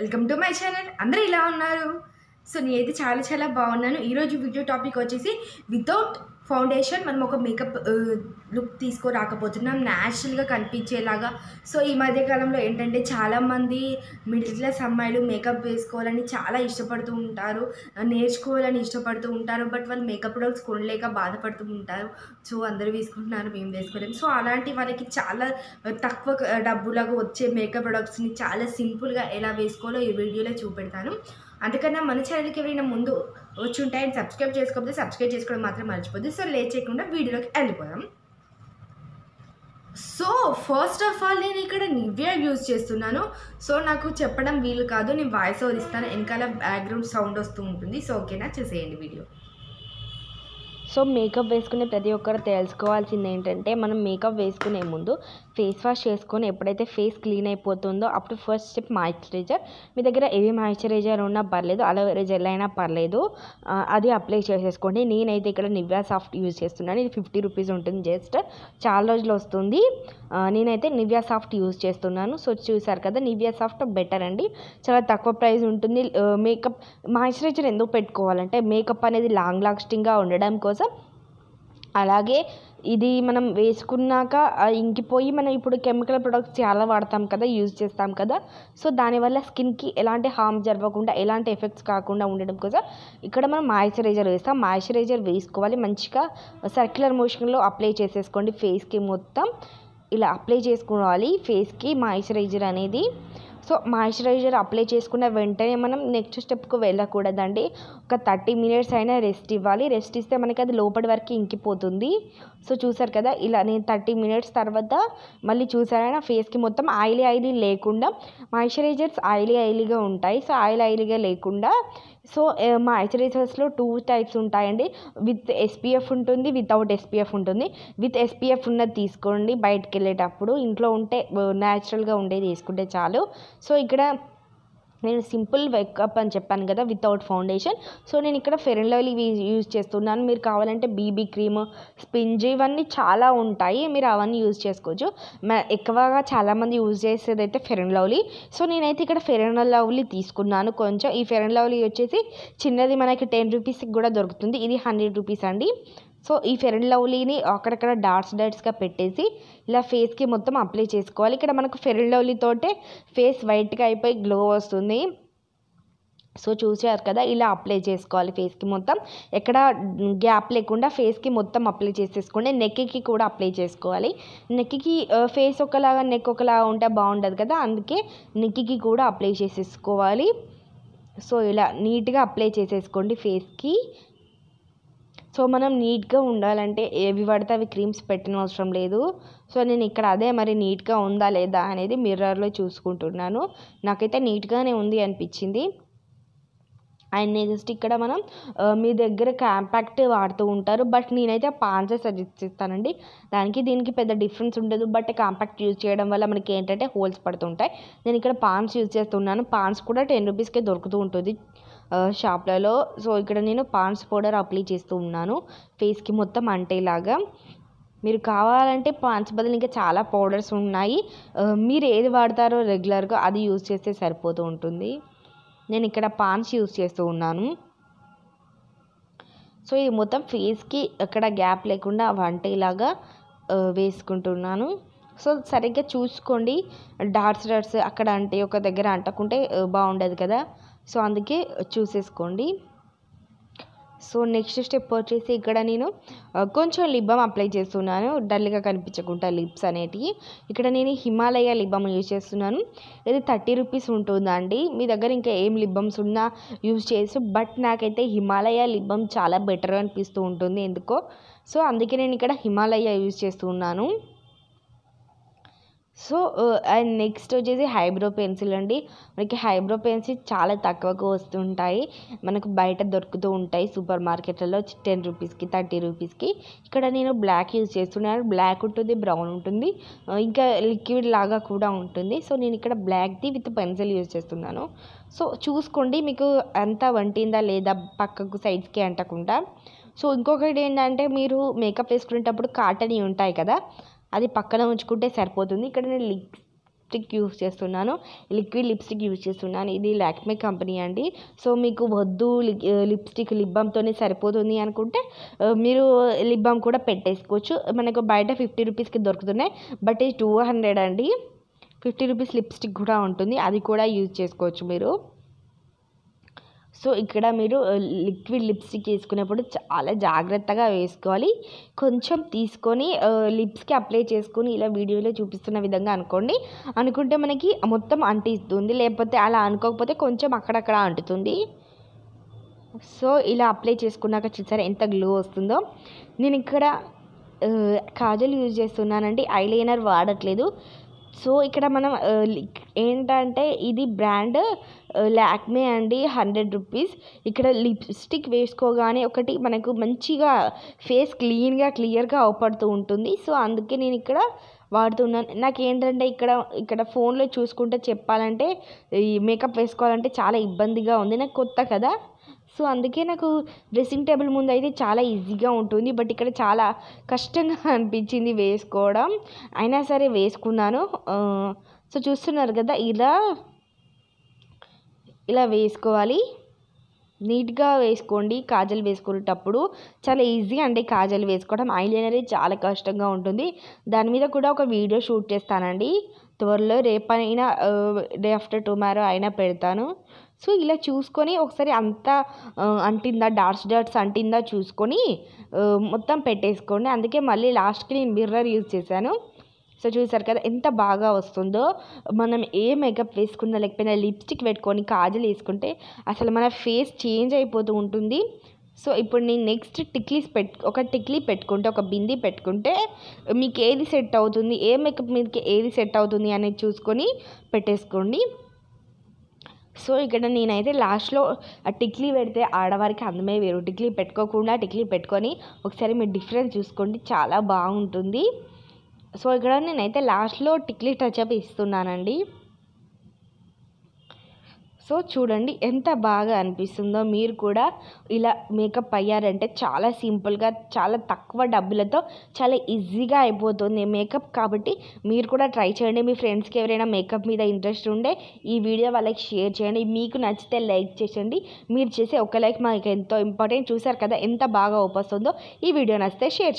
welcome to my channel అందరూ ఇలా ఉన్నారు సో నేనైతే చాలా చాలా బాగున్నాను ఈరోజు వీడియో టాపిక్ వచ్చేసి వితౌట్ ఫౌండేషన్ మనం ఒక మేకప్ లుక్ తీసుకురాకపోతున్నాం న్యాచురల్గా కనిపించేలాగా సో ఈ మధ్యకాలంలో ఏంటంటే చాలామంది మిడిల్ క్లాస్ అమ్మాయిలు మేకప్ వేసుకోవాలని చాలా ఇష్టపడుతూ ఉంటారు నేర్చుకోవాలని ఇష్టపడుతూ ఉంటారు బట్ వాళ్ళు మేకప్ ప్రొడక్ట్స్ కొనలేక బాధపడుతూ ఉంటారు సో అందరూ వేసుకుంటున్నారు మేము వేసుకోలేము సో అలాంటి వాళ్ళకి చాలా తక్కువ డబ్బులాగా వచ్చే మేకప్ ప్రొడక్ట్స్ని చాలా సింపుల్గా ఎలా వేసుకోవాలో ఈ వీడియోలో చూపెడతాను అందుకన్నా మన ఛానల్కి ఎవరైనా ముందు వచ్చి ఉంటాయి అండ్ సబ్స్క్రైబ్ చేసుకోకపోతే సబ్స్క్రైబ్ చేసుకోవడం మాత్రం మర్చిపోద్ది సో లేట్ చేయకుండా వీడియోలోకి వెళ్ళిపోదాం సో ఫస్ట్ ఆఫ్ ఆల్ నేను ఇక్కడ నివ్యా యూజ్ చేస్తున్నాను సో నాకు చెప్పడం వీలు కాదు నేను వాయిస్ ఓవర్ ఇస్తాను వెనకాల బ్యాక్గ్రౌండ్ సౌండ్ వస్తూ ఉంటుంది సో ఓకేనా చేసేయండి వీడియో సో మేకప్ వేసుకునే ప్రతి ఒక్కరు తెలుసుకోవాల్సింది ఏంటంటే మనం మేకప్ వేసుకునే ముందు ఫేస్ వాష్ చేసుకొని ఎప్పుడైతే ఫేస్ క్లీన్ అయిపోతుందో అప్పుడు ఫస్ట్ స్టెప్ మాయిశ్చరైజర్ మీ దగ్గర ఏవి మాయిశ్చరైజర్ ఉన్నా పర్లేదు అలోవెరా జెల్ అయినా పర్లేదు అది అప్లై చేసేసుకోండి నేనైతే ఇక్కడ నివ్యా సాఫ్ట్ యూజ్ చేస్తున్నాను ఇది ఫిఫ్టీ రూపీస్ ఉంటుంది జస్ట్ చాలా రోజులు వస్తుంది నేనైతే నివ్యా సాఫ్ట్ యూజ్ చేస్తున్నాను సో చూసారు కదా నివ్యా సాఫ్ట్ బెటర్ అండి చాలా తక్కువ ప్రైస్ ఉంటుంది మేకప్ మాయిశ్చరైజర్ ఎందుకు పెట్టుకోవాలంటే మేకప్ అనేది లాంగ్ లాస్టింగ్గా ఉండడం కోసం కోసం అలాగే ఇది మనం వేసుకున్నాక ఇంకిపోయి మనం ఇప్పుడు కెమికల్ ప్రొడక్ట్స్ చాలా వాడతాం కదా యూజ్ చేస్తాం కదా సో దానివల్ల స్కిన్కి ఎలాంటి హామ్ జరగకుండా ఎలాంటి ఎఫెక్ట్స్ కాకుండా ఉండడం కోసం ఇక్కడ మనం మాయిశ్చరైజర్ వేస్తాం మాయిశ్చరైజర్ వేసుకోవాలి మంచిగా సర్క్యులర్ మోషన్లో అప్లై చేసేసుకోండి ఫేస్కి మొత్తం ఇలా అప్లై చేసుకోవాలి ఫేస్కి మాయిశ్చరైజర్ అనేది సో మాయిశ్చరైజర్ అప్లై చేసుకున్న వెంటనే మనం నెక్స్ట్ స్టెప్కు వెళ్ళకూడదండి ఒక థర్టీ మినిట్స్ అయినా రెస్ట్ ఇవ్వాలి రెస్ట్ ఇస్తే మనకి అది లోపలి వరకు ఇంకిపోతుంది సో చూసారు కదా ఇలా నేను థర్టీ మినిట్స్ తర్వాత మళ్ళీ చూసారైనా ఫేస్కి మొత్తం ఆయిలీ ఆయిలీ లేకుండా మాయిశ్చరైజర్స్ ఆయిలీ ఆయిలీగా ఉంటాయి సో ఆయిల్ ఆయిలీగా లేకుండా సో మా ఐశ్చరైజర్స్లో టూ టైప్స్ ఉంటాయండి విత్ ఎస్పీఎఫ్ ఉంటుంది వితౌట్ ఎస్పీఎఫ్ ఉంటుంది విత్ ఎస్పీఎఫ్ ఉన్నది తీసుకోండి బయటకు వెళ్ళేటప్పుడు ఇంట్లో ఉంటే న్యాచురల్గా ఉండేది వేసుకుంటే చాలు సో ఇక్కడ నేను సింపుల్ వెక్అప్ అని చెప్పాను కదా వితౌట్ ఫౌండేషన్ సో నేను ఇక్కడ ఫెర్ అండ్ లవ్లీ యూజ్ చేస్తున్నాను మీరు కావాలంటే బీబీ క్రీమ్ స్పింజ్ ఇవన్నీ చాలా ఉంటాయి మీరు అవన్నీ యూజ్ చేసుకోవచ్చు ఎక్కువగా చాలామంది యూజ్ చేసేది అయితే ఫెర్ అండ్ లవ్లీ సో నేనైతే ఇక్కడ ఫెర్ అండ్ లవ్లీ తీసుకున్నాను కొంచెం ఈ ఫెర్ అండ్ లవ్లీ వచ్చేసి చిన్నది మనకి టెన్ రూపీస్కి కూడా దొరుకుతుంది ఇది హండ్రెడ్ రూపీస్ అండి సో ఈ ఫెయిర్ అండ్ లవ్లీని అక్కడక్కడ డార్ట్స్ డార్ట్స్గా పెట్టేసి ఇలా ఫేస్కి మొత్తం అప్లై చేసుకోవాలి ఇక్కడ మనకు ఫెయిర్ అండ్ లవ్లీ తోటే ఫేస్ వైట్గా అయిపోయి గ్లో వస్తుంది సో చూసారు కదా ఇలా అప్లై చేసుకోవాలి ఫేస్కి మొత్తం ఎక్కడ గ్యాప్ లేకుండా ఫేస్కి మొత్తం అప్లై చేసేసుకోండి నెక్కి కూడా అప్లై చేసుకోవాలి నెక్కి ఫేస్ ఒకలాగా నెక్ ఒకలాగా ఉంటే బాగుండదు కదా అందుకే నెక్కి కూడా అప్లై చేసేసుకోవాలి సో ఇలా నీట్గా అప్లై చేసేసుకోండి ఫేస్కి సో మనం నీట్గా ఉండాలంటే ఏవి పడితే అవి క్రీమ్స్ పెట్టిన అవసరం లేదు సో నేను ఇక్కడ అదే మరి నీట్గా ఉందా లేదా అనేది మిర్రర్లో చూసుకుంటున్నాను నాకైతే నీట్గానే ఉంది అనిపించింది అండ్ నెక్స్ట్ ఇక్కడ మనం మీ దగ్గర కాంపాక్ట్ వాడుతూ ఉంటారు బట్ నేనైతే పాన్సే సజెస్ట్ చేస్తానండి దానికి దీనికి పెద్ద డిఫరెన్స్ ఉండదు బట్ కాంపాక్ట్ యూజ్ చేయడం వల్ల మనకి ఏంటంటే హోల్స్ పడుతుంటాయి నేను ఇక్కడ పాన్స్ యూజ్ చేస్తున్నాను పాన్స్ కూడా టెన్ రూపీస్కే దొరుకుతూ ఉంటుంది షాప్లలో సో ఇక్కడ నేను పాండ్స్ పౌడర్ అప్లై చేస్తూ ఉన్నాను ఫేస్కి మొత్తం అంటేలాగా మీరు కావాలంటే పాండ్స్ బదులు ఇంకా చాలా పౌడర్స్ ఉన్నాయి మీరు ఏది వాడతారో రెగ్యులర్గా అది యూజ్ చేస్తే సరిపోతూ ఉంటుంది నేను ఇక్కడ పాండ్స్ యూజ్ చేస్తూ ఉన్నాను సో ఇది మొత్తం ఫేస్కి ఎక్కడ గ్యాప్ లేకుండా వంటేలాగా వేసుకుంటున్నాను సో సరిగ్గా చూసుకోండి డార్ట్స్ డార్ట్స్ అక్కడ అంటే ఒక దగ్గర అంటకుంటే బాగుండదు కదా సో అందుకే చూసేసుకోండి సో నెక్స్ట్ స్టెప్ వచ్చేసి ఇక్కడ నేను కొంచెం లిబ్బమ్ అప్లై చేస్తున్నాను డల్గా కనిపించకుండా లిప్స్ అనేటివి ఇక్కడ నేను హిమాలయ లిబ్బమ్ యూజ్ చేస్తున్నాను ఇది థర్టీ రూపీస్ ఉంటుందండి మీ దగ్గర ఇంకా ఏం లిబ్బమ్స్ ఉన్నా యూజ్ చేసు బట్ నాకైతే హిమాలయ లిబ్బమ్ చాలా బెటర్ అనిపిస్తూ ఉంటుంది ఎందుకో సో అందుకే నేను ఇక్కడ హిమాలయ యూజ్ చేస్తున్నాను సో అండ్ నెక్స్ట్ వచ్చేసి హైబ్రో పెన్సిల్ అండి మనకి హైబ్రో పెన్సిల్ చాలా తక్కువకు వస్తుంటాయి మనకు బయట దొరుకుతూ ఉంటాయి సూపర్ మార్కెట్లలో టెన్ రూపీస్కి థర్టీ రూపీస్కి ఇక్కడ నేను బ్లాక్ యూజ్ చేస్తున్నాను బ్లాక్ ఉంటుంది బ్రౌన్ ఉంటుంది ఇంకా లిక్విడ్ లాగా కూడా ఉంటుంది సో నేను ఇక్కడ బ్లాక్ది విత్ పెన్సిల్ యూజ్ చేస్తున్నాను సో చూసుకోండి మీకు అంతా వంటిందా లేదా పక్కకు సైడ్స్కి అంటకుండా సో ఇంకొకటి ఏంటంటే మీరు మేకప్ వేసుకునేటప్పుడు కాటన్ ఉంటాయి కదా అది పక్కన ఉంచుకుంటే సరిపోతుంది ఇక్కడ నేను లిప్స్టిక్ యూస్ చేస్తున్నాను లిక్విడ్ లిప్స్టిక్ యూస్ చేస్తున్నాను ఇది లాక్మే కంపెనీ అండి సో మీకు వద్దు లిప్స్టిక్ లిప్ బామ్తోనే సరిపోతుంది అనుకుంటే మీరు లిప్ బామ్ కూడా పెట్టేసుకోవచ్చు మనకు బయట ఫిఫ్టీ రూపీస్కి దొరుకుతున్నాయి బట్ ఇది టూ హండ్రెడ్ అండి ఫిఫ్టీ రూపీస్ లిప్స్టిక్ కూడా ఉంటుంది అది కూడా యూజ్ చేసుకోవచ్చు మీరు సో ఇక్కడ మీరు లిక్విడ్ లిప్స్టిక్ వేసుకునేప్పుడు చాలా జాగ్రత్తగా వేసుకోవాలి కొంచెం తీసుకొని లిప్స్కి అప్లై చేసుకొని ఇలా వీడియోలో చూపిస్తున్న విధంగా అనుకోండి అనుకుంటే మనకి మొత్తం అంటిస్తుంది లేకపోతే అలా అనుకోకపోతే కొంచెం అక్కడక్కడ అంటుతుంది సో ఇలా అప్లై చేసుకున్నాక చూసారా ఎంత గ్లో వస్తుందో నేను ఇక్కడ కాజల్ యూజ్ చేస్తున్నానండి ఐలైనర్ వాడట్లేదు సో ఇక్కడ మనం ఏంటంటే ఇది బ్రాండ్ లాక్మే అండి హండ్రెడ్ రూపీస్ ఇక్కడ లిప్స్టిక్ వేసుకోగానే ఒకటి మనకు మంచిగా ఫేస్ క్లీన్గా క్లియర్గా అవుపడుతూ ఉంటుంది సో అందుకే నేను ఇక్కడ వాడుతున్నాను నాకు ఏంటంటే ఇక్కడ ఇక్కడ ఫోన్లో చూసుకుంటే చెప్పాలంటే ఈ మేకప్ వేసుకోవాలంటే చాలా ఇబ్బందిగా ఉంది నాకు కొత్త కదా సో అందుకే నాకు డ్రెస్సింగ్ టేబుల్ ముందు అయితే చాలా ఈజీగా ఉంటుంది బట్ ఇక్కడ చాలా కష్టంగా అనిపించింది వేసుకోవడం అయినా సరే వేసుకున్నాను సో చూస్తున్నారు కదా ఇలా ఇలా వేసుకోవాలి నీట్గా వేసుకోండి కాజల్ వేసుకునేటప్పుడు చాలా ఈజీ అండి కాజల్ వేసుకోవడం ఐలైనర్ చాలా కష్టంగా ఉంటుంది దాని మీద కూడా ఒక వీడియో షూట్ చేస్తానండి త్వరలో రేపైనా డే ఆఫ్టర్ టుమారో అయినా పెడతాను సో ఇలా చూసుకొని ఒకసారి అంతా అంటిందా డాట్స్ డార్ట్స్ అంటిందా చూసుకొని మొత్తం పెట్టేసుకోండి అందుకే మళ్ళీ లాస్ట్కి నేను మిర్రర్ యూజ్ చేశాను సో చూసారు కదా ఎంత బాగా వస్తుందో మనం ఏ మేకప్ వేసుకున్నా లేకపోయినా లిప్స్టిక్ పెట్టుకొని కాజలు వేసుకుంటే అసలు మన ఫేస్ చేంజ్ అయిపోతూ ఉంటుంది సో ఇప్పుడు నేను నెక్స్ట్ టిక్లీస్ పెట్ ఒక టిక్లీ పెట్టుకుంటే ఒక బింది పెట్టుకుంటే మీకు ఏది సెట్ అవుతుంది ఏ మేకప్ మీదకి ఏది సెట్ అవుతుంది అనేది చూసుకొని పెట్టేసుకోండి సో ఇక్కడ నేనైతే లాస్ట్లో టిక్లీ పెడితే ఆడవారికి అందమే వేరు టిక్లీ పెట్టుకోకుండా టిక్లీ పెట్టుకొని ఒకసారి మీరు డిఫరెన్స్ చూసుకోండి చాలా బాగుంటుంది సో ఇక్కడ నేనైతే లాస్ట్లో టిక్లీ టచ్ అప్ ఇస్తున్నానండి సో చూడండి ఎంత బాగా అనిపిస్తుందో మీరు కూడా ఇలా మేకప్ అయ్యారంటే చాలా సింపుల్గా చాలా తక్కువ డబ్బులతో చాలా ఈజీగా అయిపోతుంది మేకప్ కాబట్టి మీరు కూడా ట్రై చేయండి మీ ఫ్రెండ్స్కి ఎవరైనా మేకప్ మీద ఇంట్రెస్ట్ ఉండే ఈ వీడియో వాళ్ళకి షేర్ చేయండి మీకు నచ్చితే లైక్ చేసేయండి మీరు చేసే ఒక లైక్ మాకు ఎంతో ఇంపార్టెంట్ చూసారు కదా ఎంత బాగా ఓపొస్తుందో ఈ వీడియో నచ్చితే షేర్